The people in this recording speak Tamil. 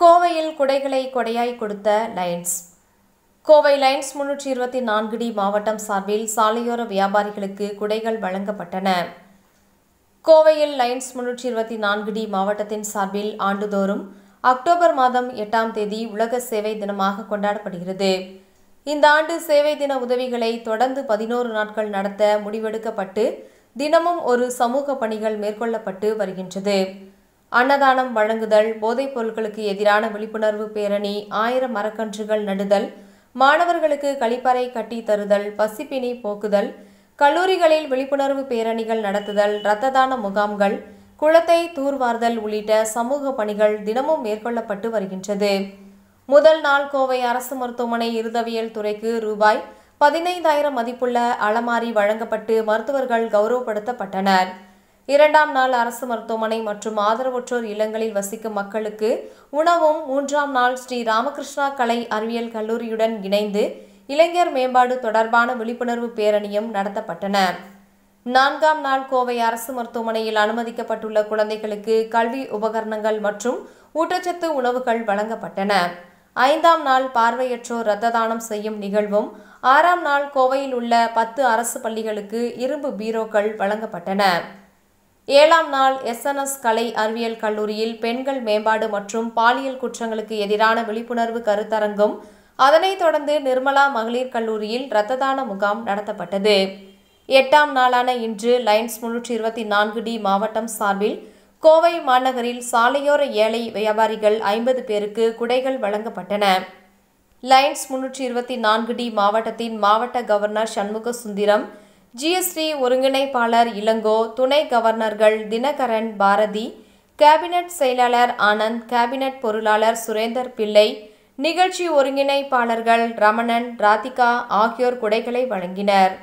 கோவையில் குடைகளை கொடையாய் கொடுத்த லயன்ஸ் கோவை லயன்ஸ் முன்னூற்றி இருபத்தி நான்கு டி மாவட்டம் சார்பில் சாலையோர வியாபாரிகளுக்கு குடைகள் வழங்கப்பட்டன கோவையில் லைன்ஸ் முன்னூற்றி இருபத்தி நான்கு டி மாவட்டத்தின் சார்பில் ஆண்டுதோறும் அக்டோபர் மாதம் எட்டாம் தேதி உலக சேவை தினமாக கொண்டாடப்படுகிறது இந்த ஆண்டு சேவை தின உதவிகளை தொடர்ந்து பதினோரு நாட்கள் நடத்த முடிவெடுக்கப்பட்டு தினமும் ஒரு சமூக பணிகள் மேற்கொள்ளப்பட்டு வருகின்றது அன்னதானம் வழங்குதல் போதைப் பொருட்களுக்கு எதிரான விழிப்புணர்வு பேரணி ஆயிரம் மரக்கன்றுகள் நடுதல் மாணவர்களுக்கு கழிப்பறை கட்டி தருதல் பசிப்பினி போக்குதல் கல்லூரிகளில் விழிப்புணர்வு பேரணிகள் நடத்துதல் இரத்த தான முகாம்கள் குளத்தை தூர்வார்தல் உள்ளிட்ட சமூக பணிகள் தினமும் மேற்கொள்ளப்பட்டு வருகின்றது முதல் நாள் கோவை அரசு மருத்துவமனை இருதவியல் துறைக்கு ரூபாய் பதினைந்தாயிரம் மதிப்புள்ள அலமாரி வழங்கப்பட்டு மருத்துவர்கள் கௌரவப்படுத்தப்பட்டனர் இரண்டாம் நாள் அரசு மருத்துவமனை மற்றும் ஆதரவற்றோர் இல்லங்களில் வசிக்கும் மக்களுக்கு உணவும் மூன்றாம் நாள் ஸ்ரீ ராமகிருஷ்ணா கலை அறிவியல் கல்லூரியுடன் இணைந்து இளைஞர் மேம்பாடு தொடர்பான விழிப்புணர்வு பேரணியும் நடத்தப்பட்டன நான்காம் நாள் கோவை அரசு மருத்துவமனையில் அனுமதிக்கப்பட்டுள்ள குழந்தைகளுக்கு கல்வி உபகரணங்கள் மற்றும் ஊட்டச்சத்து உணவுகள் வழங்கப்பட்டன ஐந்தாம் நாள் பார்வையற்றோர் ரத்த தானம் செய்யும் நிகழ்வும் ஆறாம் நாள் கோவையில் உள்ள பத்து அரசு பள்ளிகளுக்கு இரும்பு பீரோக்கள் வழங்கப்பட்டன ஏழாம் நாள் எஸ்என்எஸ் கலை அறிவியல் கல்லூரியில் பெண்கள் மேம்பாடு மற்றும் பாலியல் குற்றங்களுக்கு எதிரான விழிப்புணர்வு கருத்தரங்கும் அதனைத் தொடர்ந்து நிர்மலா மகளிர் கல்லூரியில் இரத்த தான முகாம் நடத்தப்பட்டது எட்டாம் நாளான இன்று லைன்ஸ் முன்னூற்றி இருபத்தி நான்கு டி மாவட்டம் சார்பில் கோவை மாநகரில் சாலையோர ஏழை வியாபாரிகள் ஐம்பது பேருக்கு குடைகள் வழங்கப்பட்டன லைன்ஸ் முன்னூற்றி இருபத்தி நான்கு டி மாவட்டத்தின் மாவட்ட கவர்னர் சண்முக சுந்தரம் ஜிஎஸ்டி ஒருங்கிணைப்பாளர் இளங்கோ துணை கவர்னர்கள் தினகரன் பாரதி கேபினட் செயலாளர் ஆனந்த் கேபினட் பொருளாளர் சுரேந்தர் பிள்ளை நிகழ்ச்சி ஒருங்கிணைப்பாளர்கள் ரமணன் ராதிகா ஆகியோர் குடைகளை வழங்கினர்